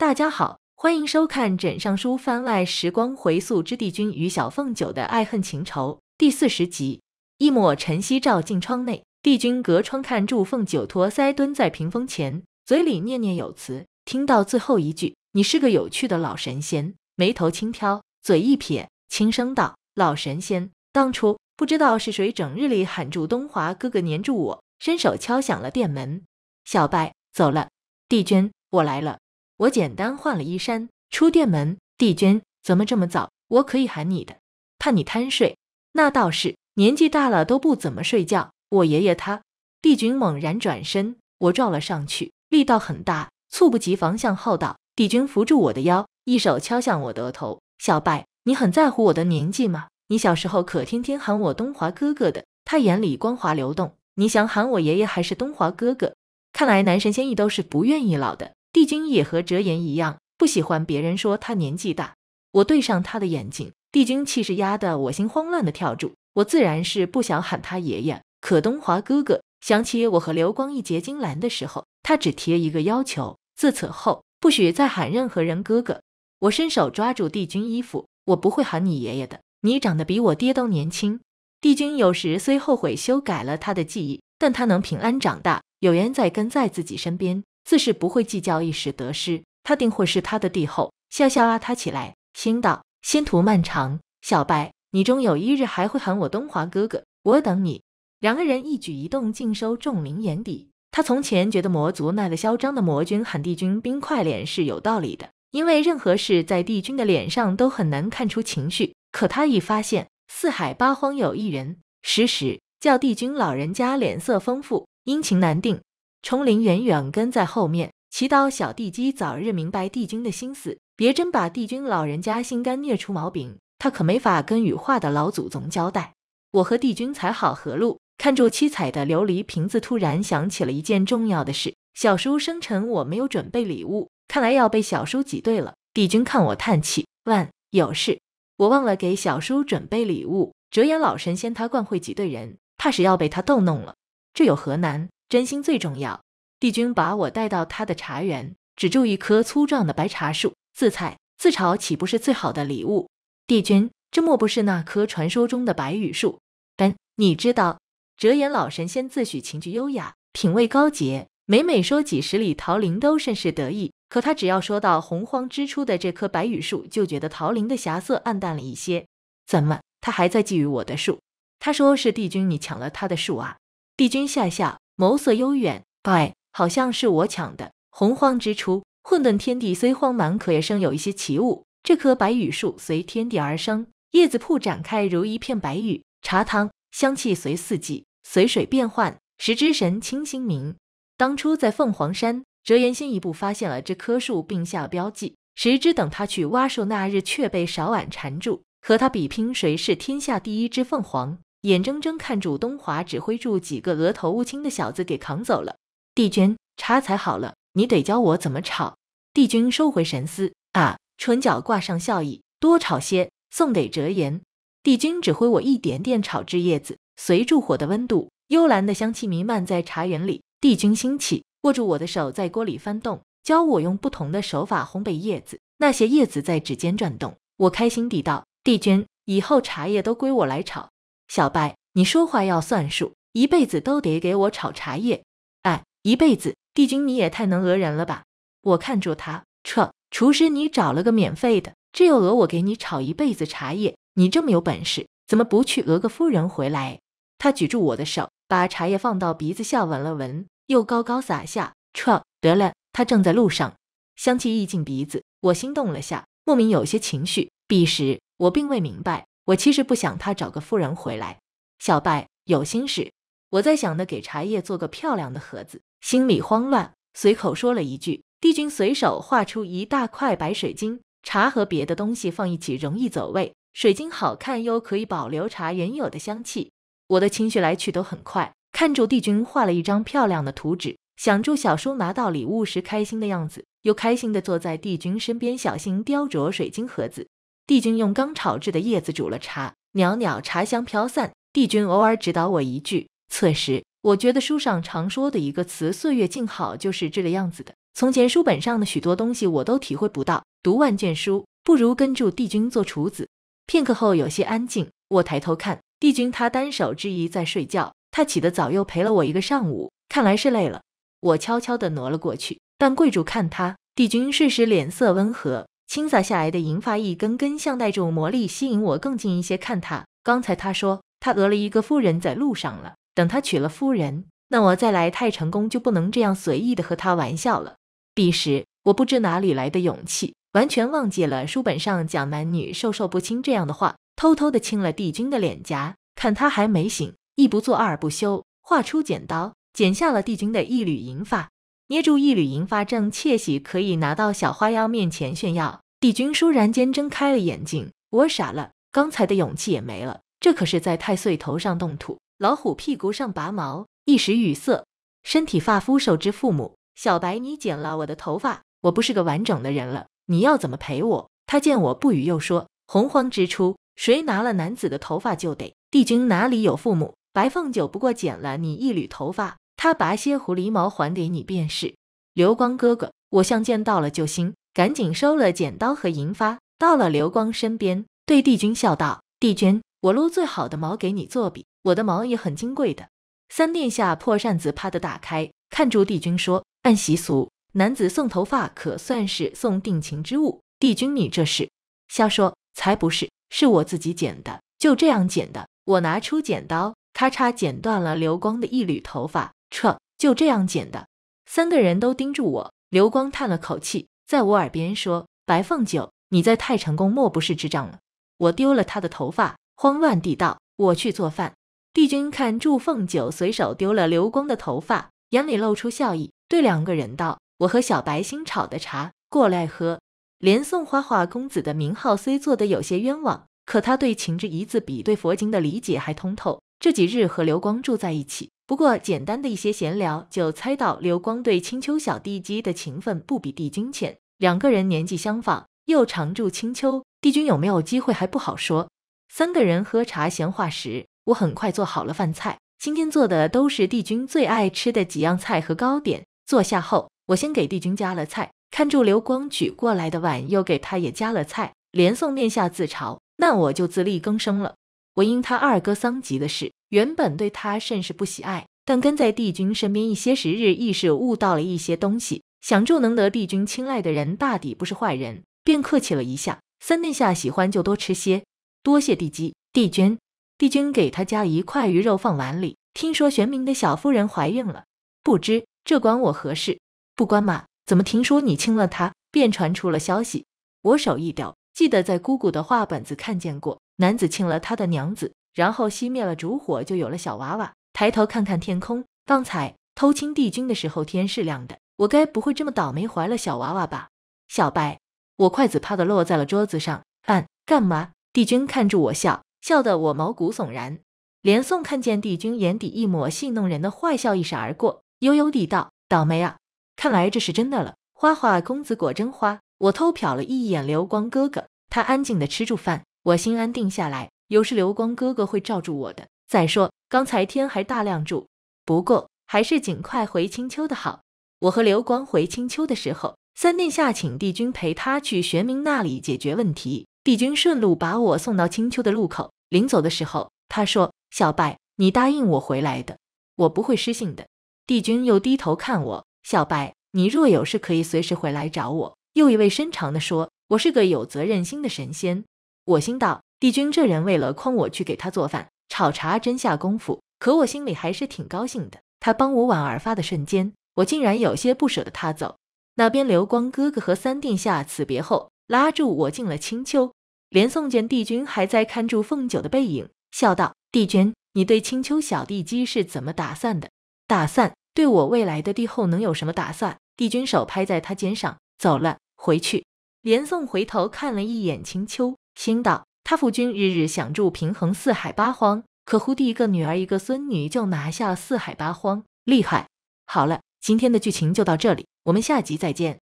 大家好，欢迎收看《枕上书》番外时光回溯之帝君与小凤九的爱恨情仇第四十集。一抹晨曦照进窗内，帝君隔窗看住凤九托腮蹲在屏风前，嘴里念念有词。听到最后一句：“你是个有趣的老神仙。”眉头轻挑，嘴一撇，轻声道：“老神仙，当初不知道是谁整日里喊住东华哥哥黏住我，伸手敲响了殿门。小拜走了，帝君，我来了。”我简单换了衣衫，出店门。帝君怎么这么早？我可以喊你的，怕你贪睡。那倒是，年纪大了都不怎么睡觉。我爷爷他……帝君猛然转身，我撞了上去，力道很大，猝不及防向后倒。帝君扶住我的腰，一手敲向我的头。小白，你很在乎我的年纪吗？你小时候可天天喊我东华哥哥的。他眼里光华流动，你想喊我爷爷还是东华哥哥？看来男神仙一都是不愿意老的。帝君也和哲言一样，不喜欢别人说他年纪大。我对上他的眼睛，帝君气势压得我心慌乱的跳住。我自然是不想喊他爷爷，可东华哥哥。想起我和流光一结金兰的时候，他只提一个要求：自此后，不许再喊任何人哥哥。我伸手抓住帝君衣服，我不会喊你爷爷的。你长得比我爹都年轻。帝君有时虽后悔修改了他的记忆，但他能平安长大，有缘再跟在自己身边。自是不会计较一时得失，他定会是他的帝后。笑笑拉他起来，心道：仙途漫长，小白，你终有一日还会喊我东华哥哥，我等你。两个人一举一动尽收众民眼底。他从前觉得魔族那个嚣张的魔君喊帝君冰块脸是有道理的，因为任何事在帝君的脸上都很难看出情绪。可他一发现，四海八荒有一人时时叫帝君老人家脸色丰富，阴晴难定。冲灵远远跟在后面，祈祷小帝姬早日明白帝君的心思，别真把帝君老人家心肝虐出毛病，他可没法跟羽化的老祖宗交代。我和帝君才好合路，看住七彩的琉璃瓶子，突然想起了一件重要的事：小叔生辰，我没有准备礼物，看来要被小叔挤兑了。帝君看我叹气，问：有事？我忘了给小叔准备礼物，折颜老神仙他惯会挤兑人，怕是要被他逗弄了。这有何难？真心最重要。帝君把我带到他的茶园，只种一棵粗壮的白茶树，自采自炒，岂不是最好的礼物？帝君，这莫不是那棵传说中的白羽树？但你知道，折颜老神仙自诩情趣优雅，品味高洁，每每说几十里桃林都甚是得意。可他只要说到洪荒之初的这棵白羽树，就觉得桃林的霞色暗淡了一些。怎么，他还在觊觎我的树？他说是帝君你抢了他的树啊！帝君笑笑。眸色幽远，哎，好像是我抢的。洪荒之初，混沌天地虽荒蛮，可也生有一些奇物。这棵白羽树随天地而生，叶子铺展开如一片白羽。茶汤香气随四季，随水变换。石之神清心明，当初在凤凰山，折颜先一步发现了这棵树，并下标记。谁知等他去挖树那日，却被少婉缠住，和他比拼谁是天下第一只凤凰。眼睁睁看住东华指挥住几个额头乌青的小子给扛走了。帝君，茶采好了，你得教我怎么炒。帝君收回神思，啊，唇角挂上笑意，多炒些，送给折颜。帝君指挥我一点点炒制叶子，随住火的温度，幽兰的香气弥漫在茶园里。帝君兴起，握住我的手在锅里翻动，教我用不同的手法烘焙叶子。那些叶子在指尖转动，我开心地道：帝君，以后茶叶都归我来炒。小白，你说话要算数，一辈子都得给我炒茶叶。哎，一辈子，帝君你也太能讹人了吧！我看住他，撤。厨师，你找了个免费的，这又讹我给你炒一辈子茶叶。你这么有本事，怎么不去讹个夫人回来？他举住我的手，把茶叶放到鼻子下闻了闻，又高高撒下。撤，得了，他正在路上。香气溢进鼻子，我心动了下，莫名有些情绪。彼时我并未明白。我其实不想他找个妇人回来。小拜有心事，我在想的给茶叶做个漂亮的盒子，心里慌乱，随口说了一句。帝君随手画出一大块白水晶，茶和别的东西放一起容易走味，水晶好看又可以保留茶原有的香气。我的情绪来去都很快，看住帝君画了一张漂亮的图纸，想住小叔拿到礼物时开心的样子，又开心的坐在帝君身边，小心雕琢水晶盒子。帝君用刚炒制的叶子煮了茶，袅袅茶香飘散。帝君偶尔指导我一句。此时，我觉得书上常说的一个词“岁月静好”就是这个样子的。从前书本上的许多东西我都体会不到，读万卷书不如跟住帝君做厨子。片刻后，有些安静，我抬头看帝君，他单手支一在睡觉。他起得早，又陪了我一个上午，看来是累了。我悄悄地挪了过去，但贵主看他，帝君适时脸色温和。清洒下来的银发一根根像带着魔力，吸引我更近一些看他。刚才他说他讹了一个夫人在路上了，等他娶了夫人，那我再来太成功就不能这样随意的和他玩笑了。彼时我不知哪里来的勇气，完全忘记了书本上讲男女授受不亲这样的话，偷偷的亲了帝君的脸颊，看他还没醒，一不做二不休，画出剪刀，剪下了帝君的一缕银发。捏住一缕银发，正窃喜可以拿到小花妖面前炫耀。帝君倏然间睁开了眼睛，我傻了，刚才的勇气也没了。这可是在太岁头上动土，老虎屁股上拔毛，一时语塞。身体发肤受之父母，小白你剪了我的头发，我不是个完整的人了，你要怎么赔我？他见我不语，又说：洪荒之初，谁拿了男子的头发就得。帝君哪里有父母？白凤九不过剪了你一缕头发。他拔些狐狸毛还给你便是，流光哥哥，我像见到了救星，赶紧收了剪刀和银发，到了流光身边，对帝君笑道：“帝君，我撸最好的毛给你做笔，我的毛也很金贵的。”三殿下破扇子啪的打开，看住帝君说：“按习俗，男子送头发可算是送定情之物。”帝君，你这是瞎说，才不是，是我自己剪的，就这样剪的。我拿出剪刀，咔嚓剪断了流光的一缕头发。撤，就这样剪的。三个人都盯住我。流光叹了口气，在我耳边说：“白凤九，你在太晨宫莫不是智障了？”我丢了他的头发，慌乱地道：“我去做饭。”帝君看祝凤九随手丢了流光的头发，眼里露出笑意，对两个人道：“我和小白新炒的茶，过来喝。”连宋花花公子的名号虽做得有些冤枉，可他对情之一字比对佛经的理解还通透。这几日和流光住在一起。不过简单的一些闲聊，就猜到刘光对青丘小帝姬的情分不比帝君浅。两个人年纪相仿，又常住青丘，帝君有没有机会还不好说。三个人喝茶闲话时，我很快做好了饭菜。今天做的都是帝君最爱吃的几样菜和糕点。坐下后，我先给帝君夹了菜，看住刘光举过来的碗，又给他也夹了菜。连送面下自嘲：“那我就自力更生了。”我因他二哥桑吉的事。原本对他甚是不喜爱，但跟在帝君身边一些时日，亦是悟到了一些东西。想住能得帝君青睐的人，大抵不是坏人，便客气了一下。三殿下喜欢就多吃些，多谢帝姬、帝君、帝君给他加一块鱼肉放碗里。听说玄冥的小夫人怀孕了，不知这关我何事？不关嘛。怎么听说你亲了她，便传出了消息？我手一抖，记得在姑姑的画本子看见过男子亲了他的娘子。然后熄灭了烛火，就有了小娃娃。抬头看看天空，刚才偷亲帝君的时候天是亮的，我该不会这么倒霉怀了小娃娃吧？小白，我筷子啪的落在了桌子上。按干嘛？帝君看着我笑，笑得我毛骨悚然。连宋看见帝君眼底一抹戏弄人的坏笑一闪而过，悠悠地道：“倒霉啊，看来这是真的了。”花花公子果真花。我偷瞟了一眼流光哥哥，他安静的吃住饭，我心安定下来。有是流光哥哥会罩住我的。再说，刚才天还大亮住，不过还是尽快回青丘的好。我和流光回青丘的时候，三殿下请帝君陪他去玄冥那里解决问题。帝君顺路把我送到青丘的路口，临走的时候，他说：“小白，你答应我回来的，我不会失信的。”帝君又低头看我，小白，你若有事可以随时回来找我。又意味深长地说：“我是个有责任心的神仙。”我心道。帝君这人为了诓我去给他做饭、炒茶，真下功夫。可我心里还是挺高兴的。他帮我碗儿发的瞬间，我竟然有些不舍得他走。那边流光哥哥和三殿下此别后，拉住我进了青丘。连宋见帝君还在看住凤九的背影，笑道：“帝君，你对青丘小帝姬是怎么打算的？打算对我未来的帝后能有什么打算？”帝君手拍在他肩上，走了回去。连宋回头看了一眼青丘，心道。他父君日日想住平衡四海八荒，可忽地一个女儿一个孙女就拿下了四海八荒，厉害！好了，今天的剧情就到这里，我们下集再见。